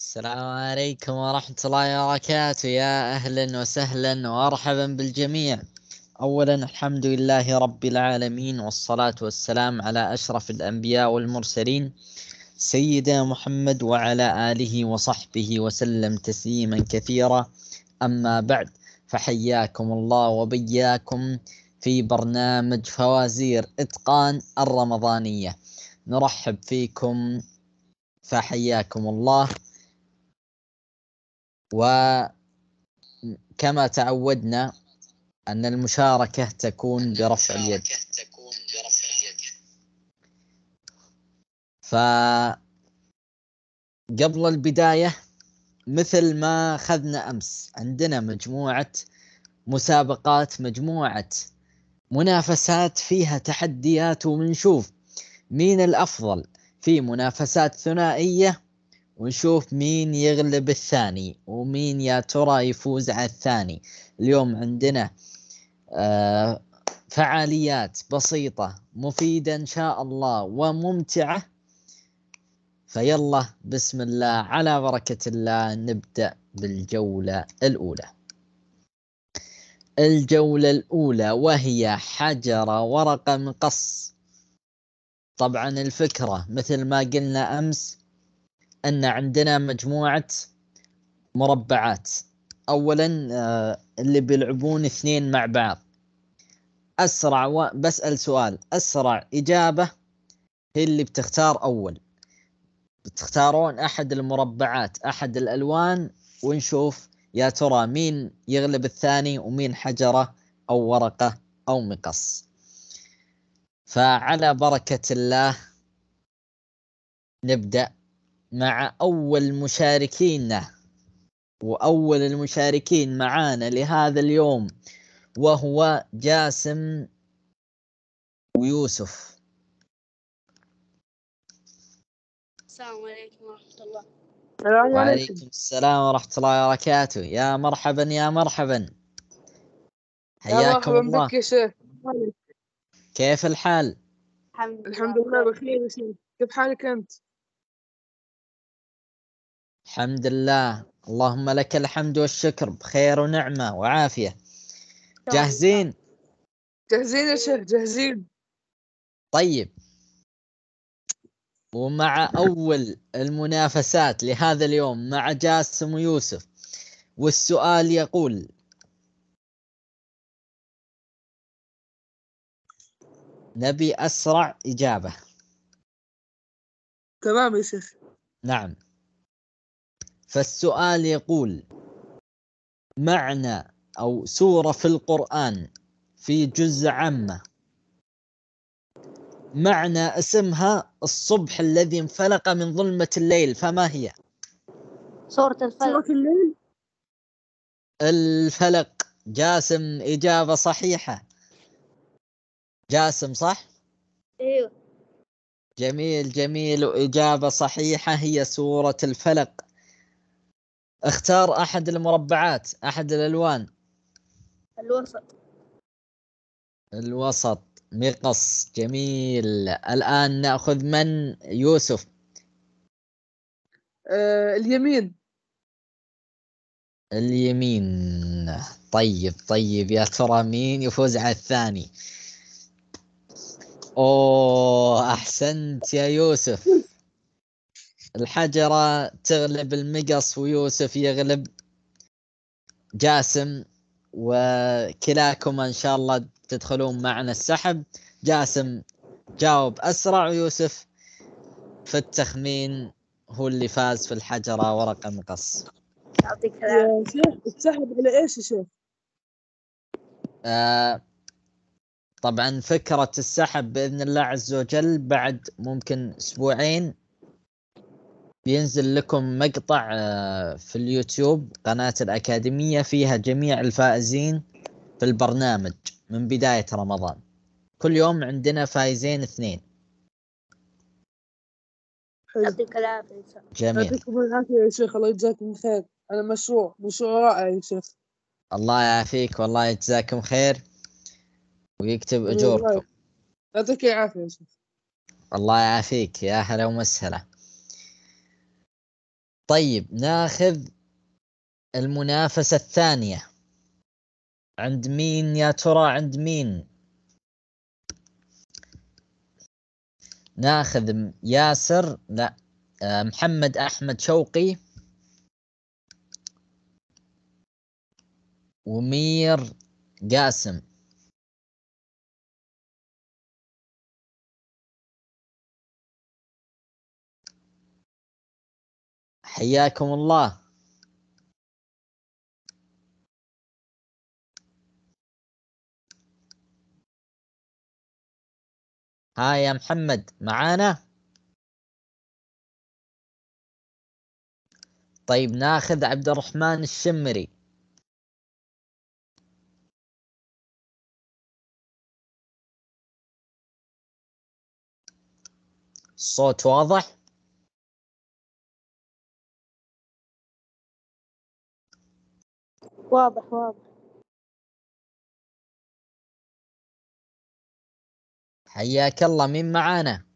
السلام عليكم ورحمة الله وبركاته يا أهلا وسهلا ومرحبا بالجميع أولا الحمد لله رب العالمين والصلاة والسلام على أشرف الأنبياء والمرسلين سيدنا محمد وعلى آله وصحبه وسلم تسليما كثيرا أما بعد فحياكم الله وبياكم في برنامج فوازير إتقان الرمضانية نرحب فيكم فحياكم الله وكما تعودنا أن المشاركة تكون برفع اليد فقبل البداية مثل ما أخذنا أمس عندنا مجموعة مسابقات مجموعة منافسات فيها تحديات وبنشوف مين الأفضل في منافسات ثنائية ونشوف مين يغلب الثاني ومين يا ترى يفوز على الثاني اليوم عندنا آه فعاليات بسيطة مفيدة إن شاء الله وممتعة فيلا بسم الله على بركة الله نبدأ بالجولة الأولى الجولة الأولى وهي حجرة ورقة مقص طبعا الفكرة مثل ما قلنا أمس ان عندنا مجموعه مربعات اولا آه، اللي بيلعبون اثنين مع بعض اسرع و... بسال سؤال اسرع اجابه هي اللي بتختار اول بتختارون احد المربعات احد الالوان ونشوف يا ترى مين يغلب الثاني ومين حجره او ورقه او مقص فعلى بركه الله نبدا مع أول مشاركينا وأول المشاركين معانا لهذا اليوم وهو جاسم ويوسف السلام عليكم ورحمة الله وعليكم السلام ورحمة الله وبركاته يا مرحبا يا مرحبا حياكم الله يا كيف الحال؟ الحمد لله بخير يا شيخ كيف حالك أنت؟ الحمد لله اللهم لك الحمد والشكر بخير ونعمة وعافية جاهزين جاهزين يا شيخ جاهزين طيب ومع أول المنافسات لهذا اليوم مع جاسم ويوسف والسؤال يقول نبي أسرع إجابة تمام يا شيخ نعم فالسؤال يقول معنى أو سورة في القرآن في جزء عامة معنى اسمها الصبح الذي انفلق من ظلمة الليل فما هي؟ سورة الفلق سورة الليل الفلق جاسم إجابة صحيحة جاسم صح؟ ايوه جميل جميل وإجابة صحيحة هي سورة الفلق اختار احد المربعات احد الالوان الوسط الوسط مقص جميل الان ناخذ من يوسف أه اليمين اليمين طيب طيب يا ترى مين يفوز على الثاني اوه احسنت يا يوسف الحجرة تغلب المقص ويوسف يغلب جاسم وكلاكما إن شاء الله تدخلون معنا السحب جاسم جاوب أسرع ويوسف في التخمين هو اللي فاز في الحجرة ورقة مقص يعطيك العافية السحب على إيش يا شيخ؟ آه طبعا فكرة السحب بإذن الله عز وجل بعد ممكن أسبوعين بينزل لكم مقطع آه، في اليوتيوب قناة الأكاديمية فيها جميع الفائزين في البرنامج من بداية رمضان كل يوم عندنا فايزين اثنين يعطيك العافية يا شيخ جميل يعطيكم العافية يا شيخ الله يجزاكم خير أنا مشروع مشروع رائع يا شيخ الله يعافيك والله يجزاكم خير ويكتب أجوركم يعطيك العافية يا شيخ الله يعافيك يا هلا ومسهلا طيب ناخذ المنافسة الثانية عند مين يا ترى عند مين ناخذ ياسر لا آه، محمد أحمد شوقي ومير قاسم حياكم الله ها يا محمد معانا طيب ناخذ عبد الرحمن الشمري الصوت واضح واضح واضح حياك الله مين معانا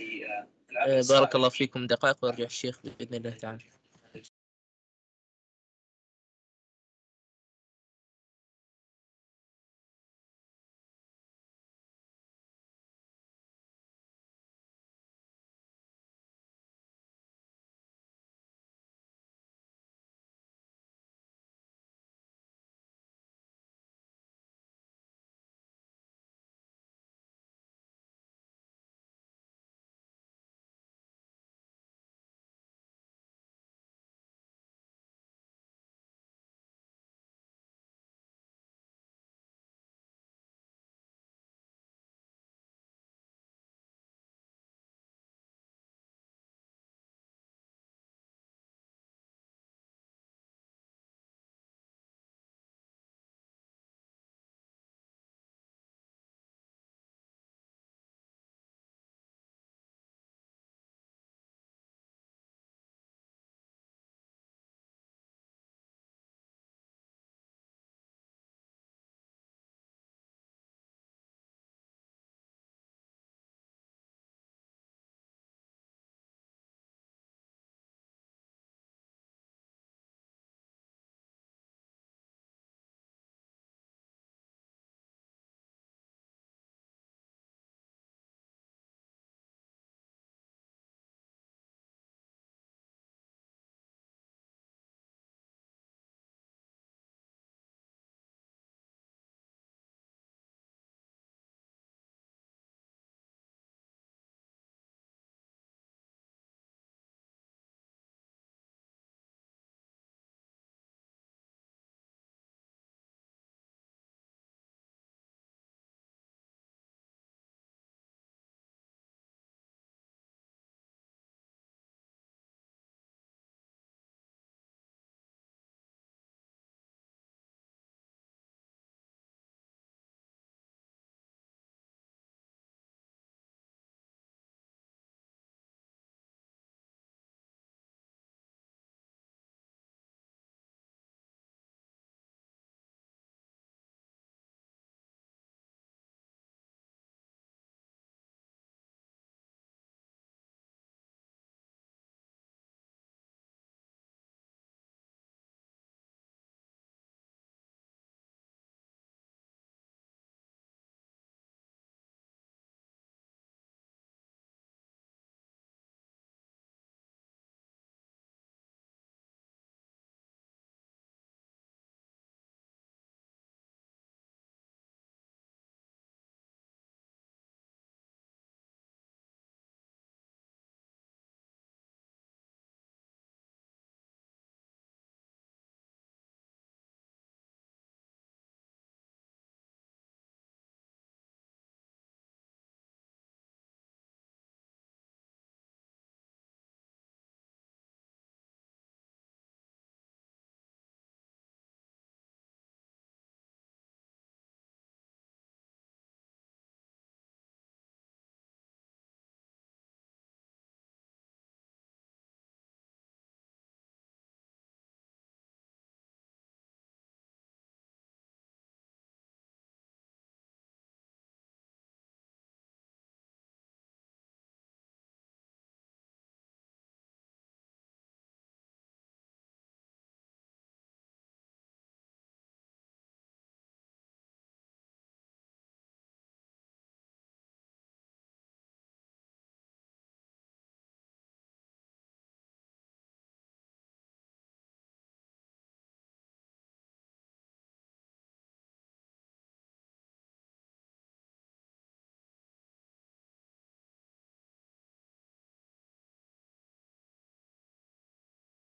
آه، آه، بارك الله فيكم دقائق وارجع الشيخ باذن الله تعالى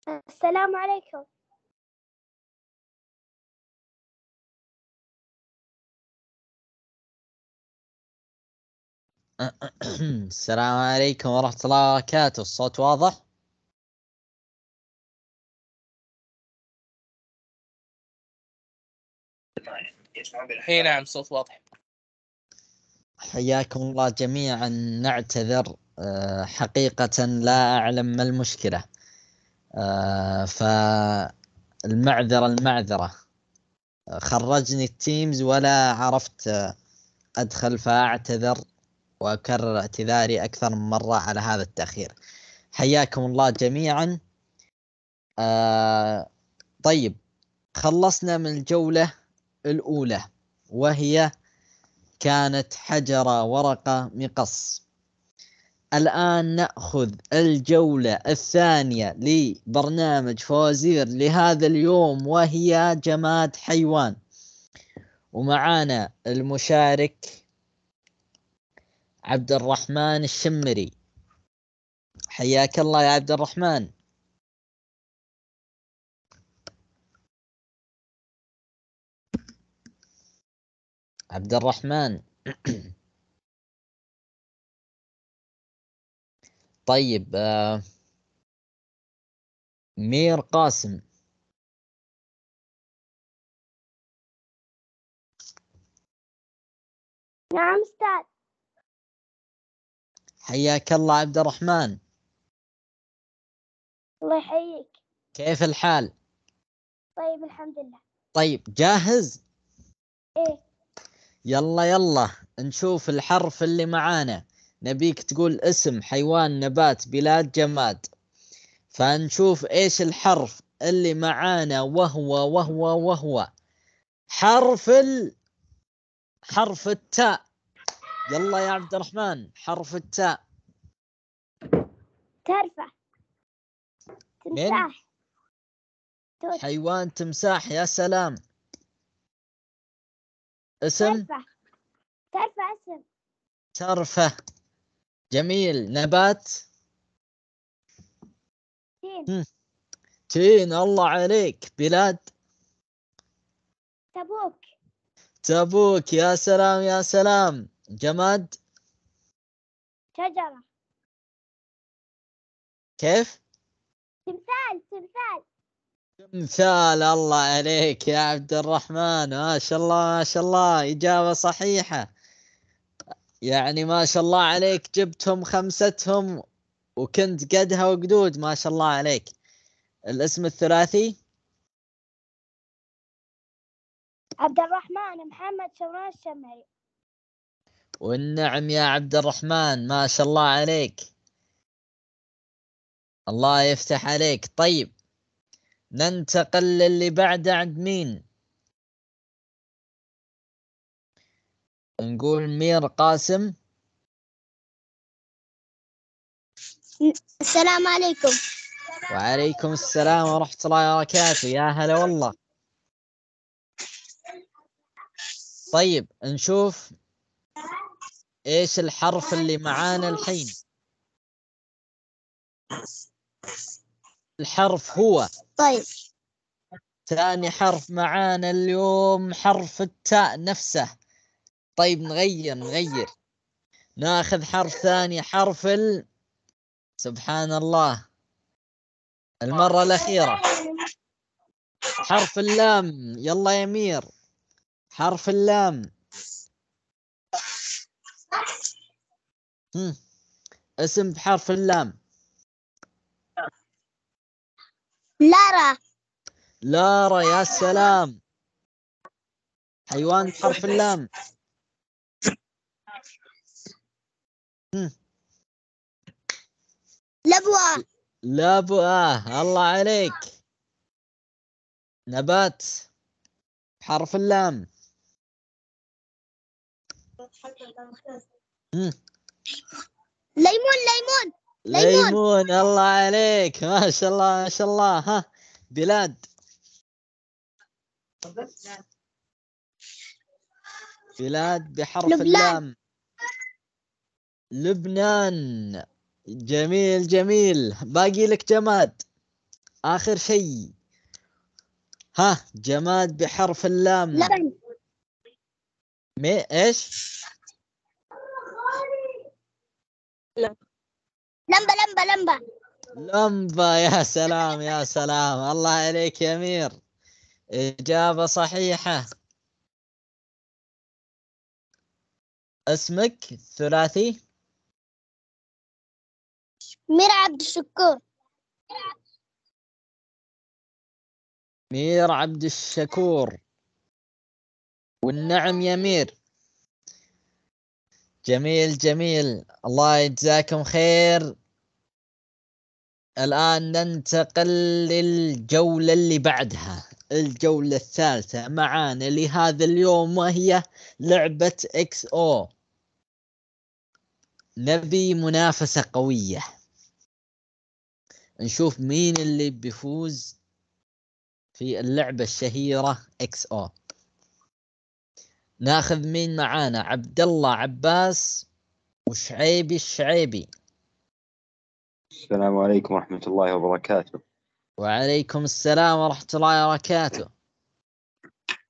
السلام عليكم السلام عليكم ورحمة الله وبركاته الصوت واضح؟ اي نعم صوت واضح حياكم الله جميعا نعتذر آه، حقيقة لا أعلم ما المشكلة آه، فالمعذرة المعذرة خرجني التيمز ولا عرفت أدخل فأعتذر وأكرر اعتذاري أكثر من مرة على هذا التأخير حياكم الله جميعا آه طيب خلصنا من الجولة الأولى وهي كانت حجرة ورقة مقص الآن نأخذ الجولة الثانية لبرنامج فوازير لهذا اليوم وهي جماد حيوان ومعانا المشارك عبد الرحمن الشمري حياك الله يا عبد الرحمن عبد الرحمن طيب آه، مير قاسم نعم استاذ حياك الله عبد الرحمن الله يحييك كيف الحال؟ طيب الحمد لله طيب جاهز؟ ايه يلا يلا نشوف الحرف اللي معانا نبيك تقول اسم حيوان نبات بلاد جماد فنشوف ايش الحرف اللي معانا وهو وهو وهو حرف ال حرف التاء يلا يا عبد الرحمن حرف التاء ترفع تمساح حيوان تمساح يا سلام اسم ترفع ترفع اسم ترفه جميل نبات تين تين الله عليك بلاد تبوك تبوك يا سلام يا سلام جماد شجرة كيف؟ تمثال تمثال تمثال الله عليك يا عبد الرحمن ما شاء الله ما شاء الله إجابة صحيحة يعني ما شاء الله عليك جبتهم خمستهم وكنت قدها وقدود ما شاء الله عليك الاسم الثلاثي عبد الرحمن محمد شمران الشمري والنعم يا عبد الرحمن ما شاء الله عليك الله يفتح عليك طيب ننتقل للي بعده عند مين نقول مير قاسم السلام عليكم وعليكم السلام ورحمة الله وبركاته يا هلا والله طيب نشوف ايش الحرف اللي معانا الحين الحرف هو طيب ثاني حرف معانا اليوم حرف التاء نفسه طيب نغير نغير ناخذ حرف ثاني حرف ال سبحان الله المرة الأخيرة حرف اللام يلا يا أمير حرف اللام اسم بحرف اللام لارا لارا يا سلام حيوان بحرف اللام لبوة لبوة الله عليك نبات حرف اللام ليمون ليمون ليمون الله عليك ما شاء الله ما شاء الله ها بلاد بلاد بحرف اللام لبنان جميل جميل باقي لك جماد آخر شيء ها جماد بحرف اللام مي ايش؟ لمبة لمبة لمبة لمبة يا سلام يا سلام الله عليك يا أمير إجابة صحيحة اسمك ثلاثي مير عبد الشكور مير عبد الشكور والنعم يا مير جميل جميل الله يجزاكم خير الآن ننتقل للجولة اللي بعدها الجولة الثالثة معانا لهذا اليوم وهي لعبة اكس او نبي منافسة قوية نشوف مين اللي بيفوز في اللعبة الشهيرة اكس او ناخذ مين معانا عبد الله عباس وشعيبي الشعيبي السلام عليكم ورحمة الله وبركاته وعليكم السلام ورحمة الله وبركاته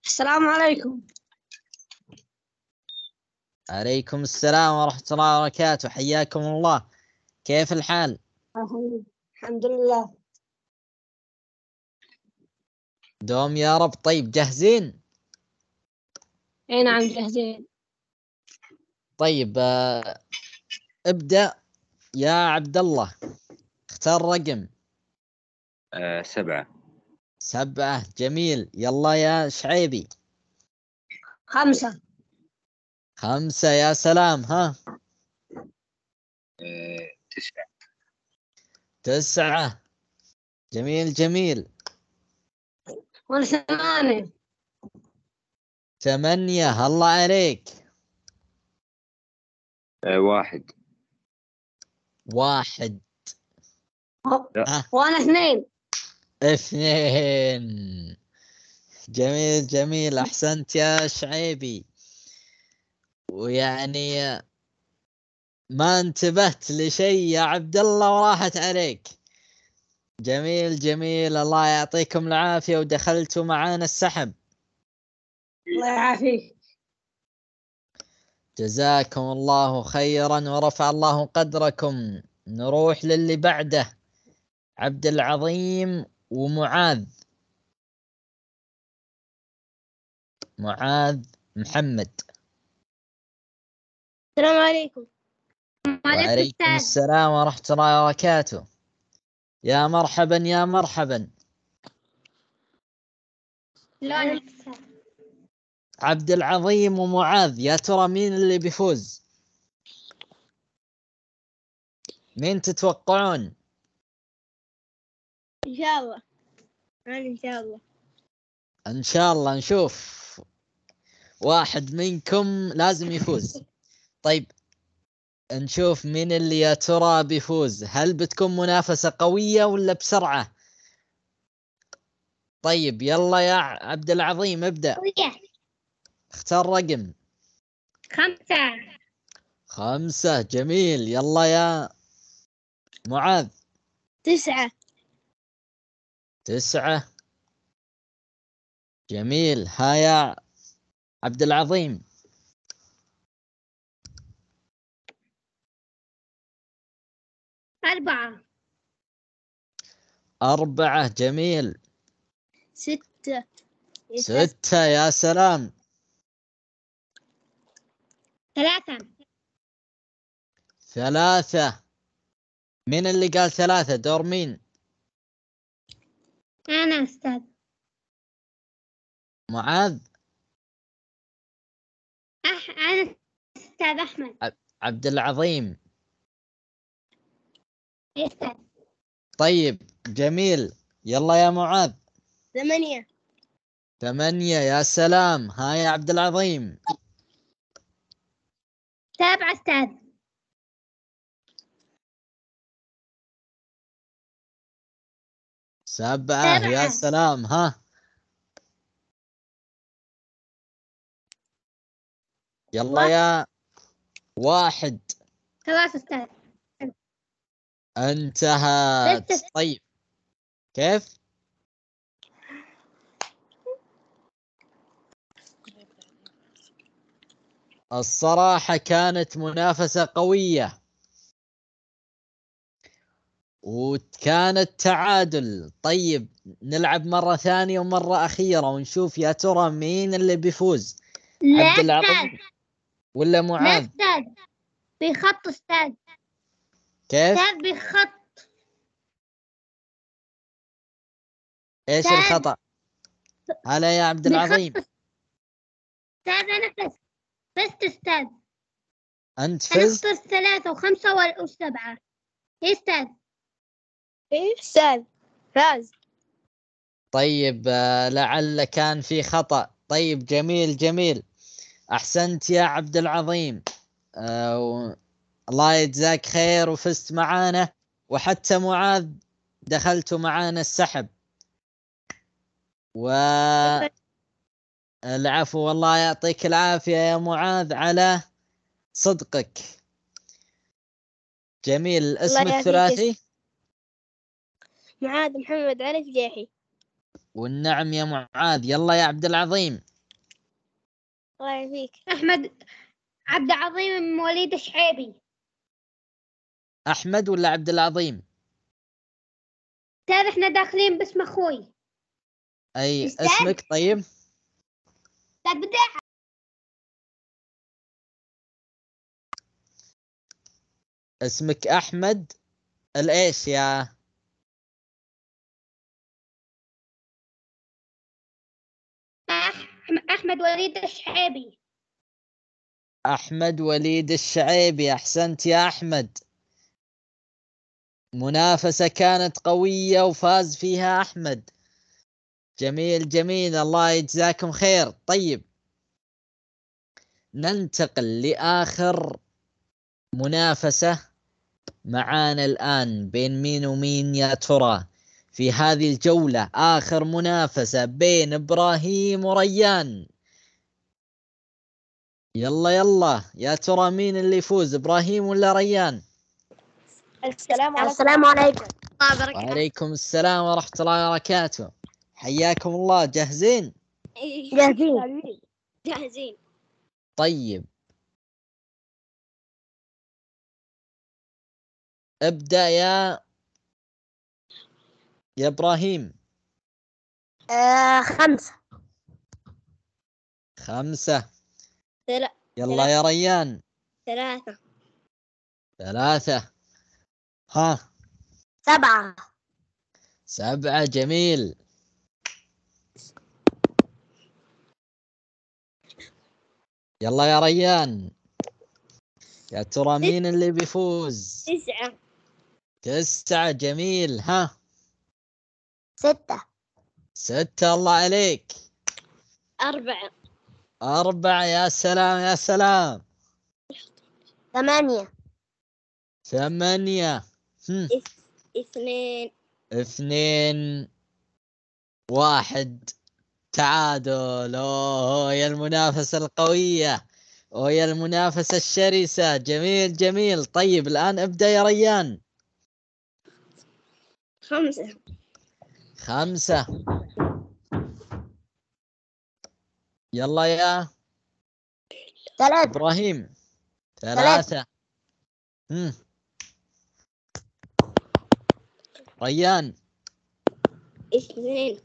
السلام عليكم عليكم السلام ورحمة الله وبركاته حياكم الله كيف الحال؟ الحمد لله دوم يا رب طيب جاهزين اي نعم جاهزين طيب آه ابدا يا عبد الله اختار رقم آه سبعة سبعة جميل يلا يا شعيبي خمسة خمسة يا سلام ها آه تسعة تسعة جميل جميل وانا ثمانية ثمانية الله عليك آه، واحد واحد وانا اثنين اثنين جميل جميل احسنت يا شعيبي ويعني ما انتبهت لشيء يا عبد الله وراحت عليك جميل جميل الله يعطيكم العافية ودخلتوا معانا السحب الله يعافيك جزاكم الله خيرا ورفع الله قدركم نروح للي بعده عبد العظيم ومعاذ معاذ محمد السلام عليكم وعليكم السلام ورحمة الله وبركاته يا مرحبا يا مرحبا عبد العظيم ومعاذ يا ترى مين اللي بيفوز مين تتوقعون ان شاء الله انا ان شاء الله ان شاء الله نشوف واحد منكم لازم يفوز طيب نشوف مين اللي يا ترى بيفوز هل بتكون منافسة قوية ولا بسرعة طيب يلا يا عبد العظيم ابدأ اختار رقم خمسة خمسة جميل يلا يا معاذ تسعة تسعة جميل ها يا عبد العظيم أربعة أربعة جميل ستة ستة يا سلام ثلاثة ثلاثة من اللي قال ثلاثة دور مين؟ أنا أستاذ معاذ أح... أنا أستاذ أحمد عبد العظيم طيب جميل يلا يا معاذ ثمانية ثمانية يا سلام ها يا عبد العظيم سبعة أستاذ سبعة يا سلام ها يلا يا واحد ثلاثة أستاذ انتهت طيب كيف؟ الصراحة كانت منافسة قوية وكانت تعادل طيب نلعب مرة ثانية ومرة أخيرة ونشوف يا ترى مين اللي بيفوز لا عبد العظيم ولا معاذ لا استاذ بخط استاذ كيف؟ كتاب بخط ايش الخطأ؟ هلا يا عبد العظيم استاذ انا فزت فزت استاذ انت فزت؟ انا ثلاثة وخمسة وسبعة ايه استاذ؟ ايه استاذ فاز طيب آه، لعل كان في خطأ طيب جميل جميل أحسنت يا عبد العظيم أه الله يجزاك خير وفزت معانا وحتى معاذ دخلت معانا السحب و العفو والله يعطيك العافية يا معاذ على صدقك جميل الاسم الثلاثي معاذ محمد علي فجاحي والنعم يا معاذ يلا يا عبد العظيم الله يعافيك احمد عبد العظيم مواليد الشعيبي احمد ولا عبد العظيم تعرف احنا داخلين باسم اخوي اي اسمك طيب استاذ بديعه اسمك احمد الايش يا احمد وليد الشعيبي احمد وليد الشعيبي احسنت يا احمد منافسة كانت قوية وفاز فيها أحمد جميل جميل الله يجزاكم خير طيب ننتقل لآخر منافسة معانا الآن بين مين ومين يا ترى في هذه الجولة آخر منافسة بين إبراهيم وريان يلا يلا يا ترى مين اللي يفوز إبراهيم ولا ريان السلام عليكم السلام عليكم وعليكم السلام ورحمة الله وبركاته حياكم الله جاهزين؟ إيه. جاهزين جاهزين طيب ابدأ يا يا إبراهيم آه خمسة خمسة ثلاثة يلا يا ريان ثلاثة ثلاثة ها سبعة سبعة جميل يلا يا ريان يا ترى مين اللي بيفوز تسعة تسعة جميل ها ستة ستة الله عليك أربعة أربعة يا سلام يا سلام ثمانية ثمانية اثنين اثنين واحد تعادل اوه يا المنافسة القوية اوه يا المنافسة الشرسة جميل جميل طيب الآن ابدأ يا ريان خمسة خمسة يلا يا ثلاثة إبراهيم ثلاثة, ثلاثة. ريان اثنين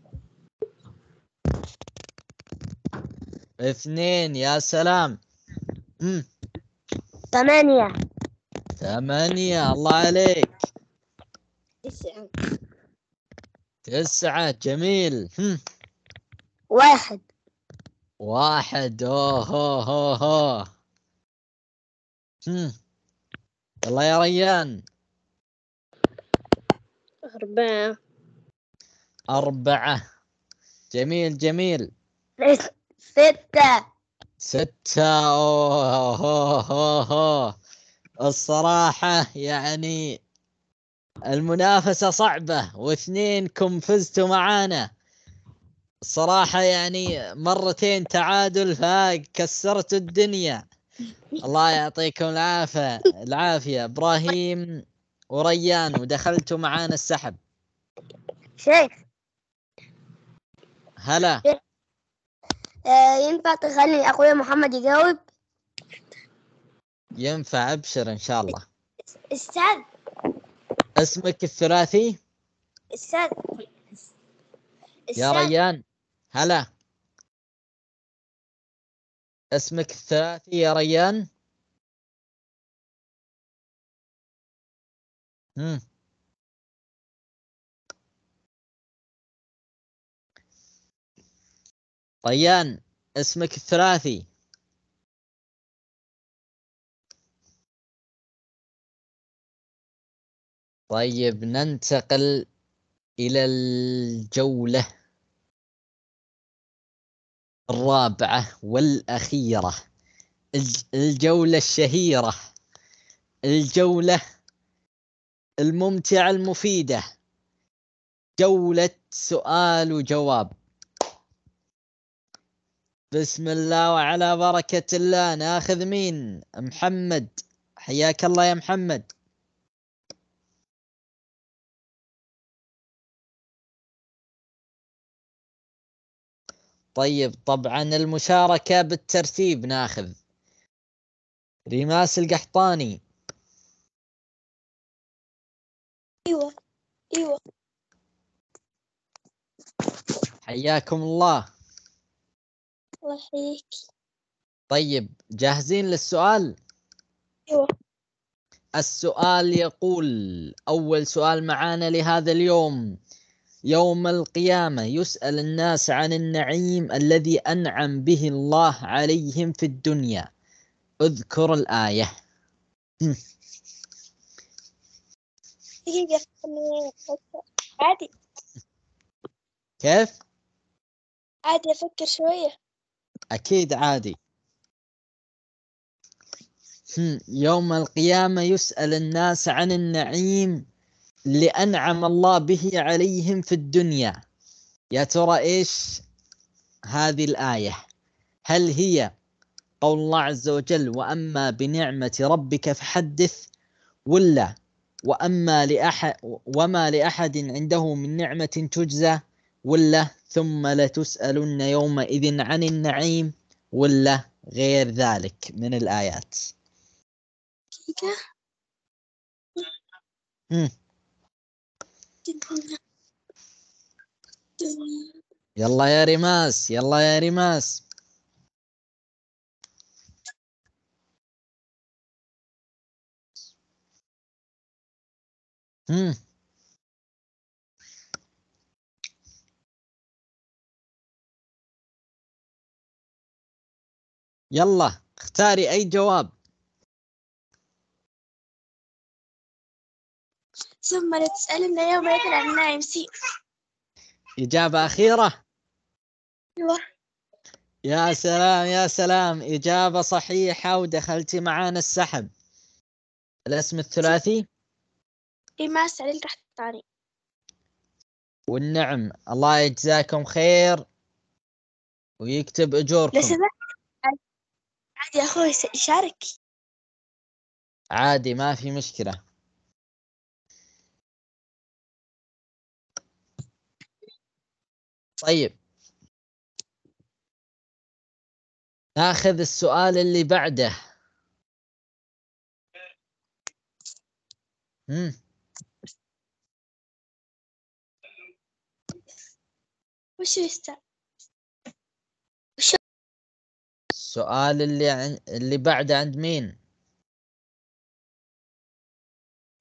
اثنين يا سلام مم. ثمانية ثمانية الله عليك تسعة تسعة جميل مم. واحد واحد اوه اوه اوه يلا يا ريان أربعة أربعة جميل جميل ستة ستة أوه أوه أوه أوه. الصراحة يعني المنافسة صعبة واثنينكم فزتوا معانا صراحة يعني مرتين تعادل فكسرتوا الدنيا الله يعطيكم العافية العافية إبراهيم وريان ودخلتوا معانا السحب شيخ هلا آه، ينفع تخلي اخويا محمد يجاوب ينفع ابشر ان شاء الله استاذ اسمك الثلاثي استاذ يا ريان هلا اسمك الثلاثي يا ريان طيان اسمك الثلاثي طيب ننتقل إلى الجولة الرابعة والأخيرة الجولة الشهيرة الجولة الممتعة المفيدة جولة سؤال وجواب بسم الله وعلى بركة الله ناخذ مين محمد حياك الله يا محمد طيب طبعا المشاركة بالترتيب ناخذ ريماس القحطاني ايوه ايوه حياكم الله الله يحييك طيب جاهزين للسؤال ايوه السؤال يقول أول سؤال معانا لهذا اليوم يوم القيامة يسأل الناس عن النعيم الذي أنعم به الله عليهم في الدنيا اذكر الآية دقيقة عادي كيف؟ عادي أفكر شوية أكيد عادي يوم القيامة يسأل الناس عن النعيم لأنعم الله به عليهم في الدنيا يا ترى إيش هذه الآية هل هي قول الله عز وجل وأما بنعمة ربك فحدث ولا واما لاحد وما لاحد عنده من نعمه تجزى ولا ثم لتسالن يومئذ عن النعيم ولا غير ذلك من الايات يلا يا رماس يلا يا رماس إمم. اختاري أي جواب. ثم لا يوم يكن عن نايم سي إجابة أخيرة؟ أيوه. يا سلام، يا سلام، إجابة صحيحة ودخلتي معانا السحب. الاسم الثلاثي؟ إيماس علي القحطاني والنعم الله يجزاكم خير ويكتب أجوركم لو سمحت عادي يا أخوي شارك عادي ما في مشكلة طيب ناخذ السؤال اللي بعده إيه. مم. وش فيستا وش السؤال اللي عن... اللي بعده عند مين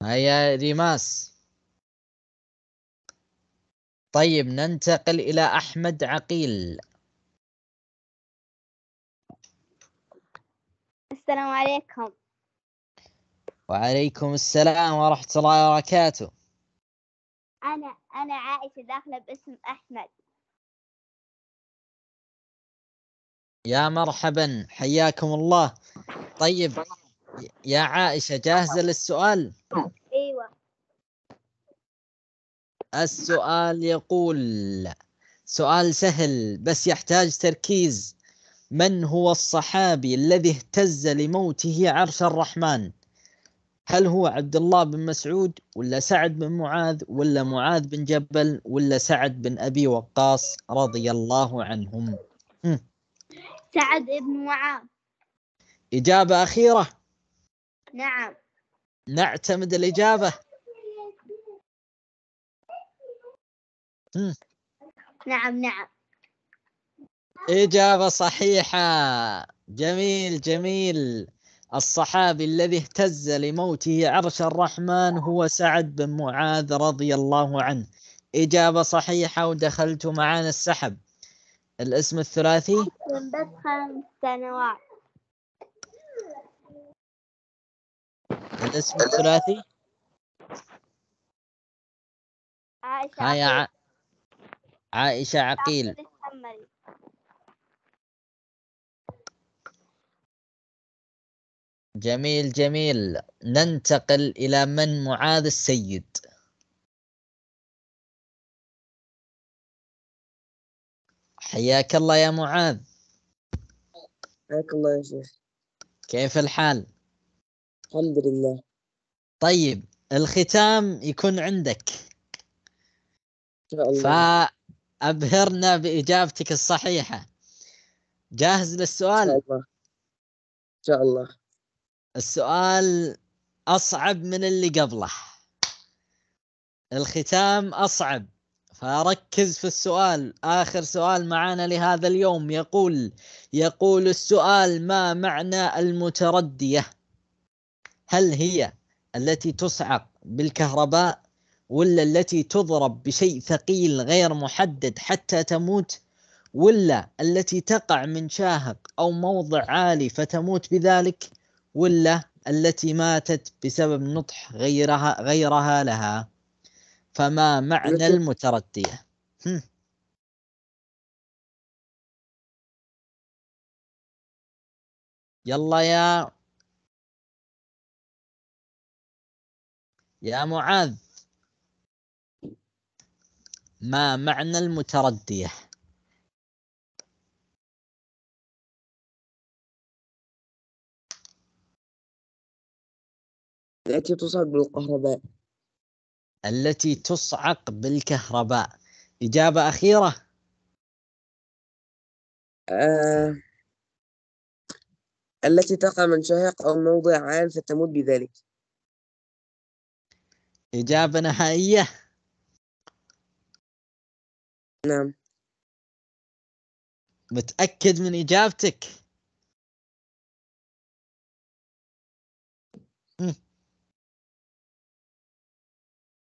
هيا ريماس طيب ننتقل إلى أحمد عقيل السلام عليكم وعليكم السلام ورحمة الله وبركاته أنا أنا عائشة داخلة باسم أحمد يا مرحبا حياكم الله طيب يا عائشة جاهزة للسؤال؟ ايوه السؤال يقول سؤال سهل بس يحتاج تركيز من هو الصحابي الذي اهتز لموته عرش الرحمن؟ هل هو عبد الله بن مسعود ولا سعد بن معاذ ولا معاذ بن جبل ولا سعد بن ابي وقاص رضي الله عنهم؟ سعد بن معاذ إجابة أخيرة نعم نعتمد الإجابة نعم نعم إجابة صحيحة جميل جميل الصحابي الذي اهتز لموته عرش الرحمن هو سعد بن معاذ رضي الله عنه إجابة صحيحة ودخلت معانا السحب الاسم الثلاثي بس خمس سنوات الاسم الثلاثي عائشة هاي ع... عائشة عقيل جميل جميل ننتقل إلى من معاذ السيد حياك الله يا معاذ حياك الله يا شيخ كيف الحال؟ الحمد لله طيب الختام يكون عندك شاء الله فأبهرنا بإجابتك الصحيحة جاهز للسؤال؟ إن شاء الله إن شاء الله السؤال أصعب من اللي قبله الختام أصعب فركز في السؤال آخر سؤال معانا لهذا اليوم يقول يقول السؤال ما معنى المتردية هل هي التي تصعق بالكهرباء ولا التي تضرب بشيء ثقيل غير محدد حتى تموت ولا التي تقع من شاهق أو موضع عالي فتموت بذلك ولا التي ماتت بسبب نطح غيرها غيرها لها فما معنى المتردية يلا يا يا معاذ ما معنى المتردية التي تصاب بالكهرباء التي تصعق بالكهرباء إجابة أخيرة آه... التي تقع من شهق أو موضع عال فتموت بذلك إجابة نهائية نعم متأكد من إجابتك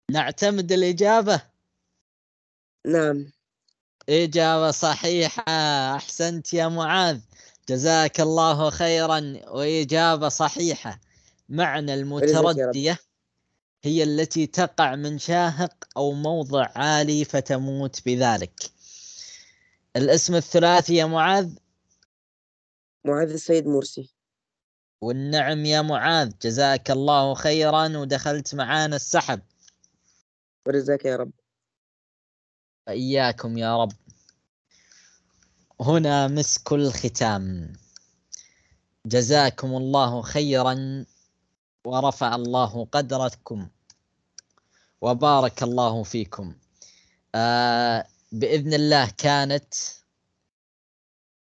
نعتمد الإجابة نعم إجابة صحيحة أحسنت يا معاذ جزاك الله خيرا وإجابة صحيحة معنى المتردية هي التي تقع من شاهق أو موضع عالي فتموت بذلك الاسم الثلاثي يا معاذ معاذ السيد مرسي والنعم يا معاذ جزاك الله خيرا ودخلت معانا السحب ورزاك يا رب إياكم يا رب هنا مسك الختام جزاكم الله خيرا ورفع الله قدركم وبارك الله فيكم آه باذن الله كانت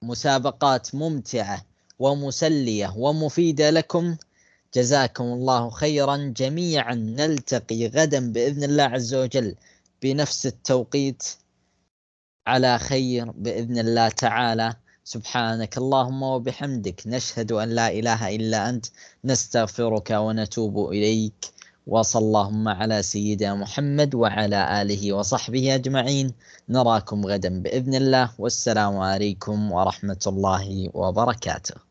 مسابقات ممتعه ومسليه ومفيده لكم جزاكم الله خيرا جميعا نلتقي غدا باذن الله عز وجل بنفس التوقيت على خير باذن الله تعالى سبحانك اللهم وبحمدك نشهد ان لا اله الا انت نستغفرك ونتوب اليك وصلى اللهم على سيدنا محمد وعلى اله وصحبه اجمعين نراكم غدا باذن الله والسلام عليكم ورحمه الله وبركاته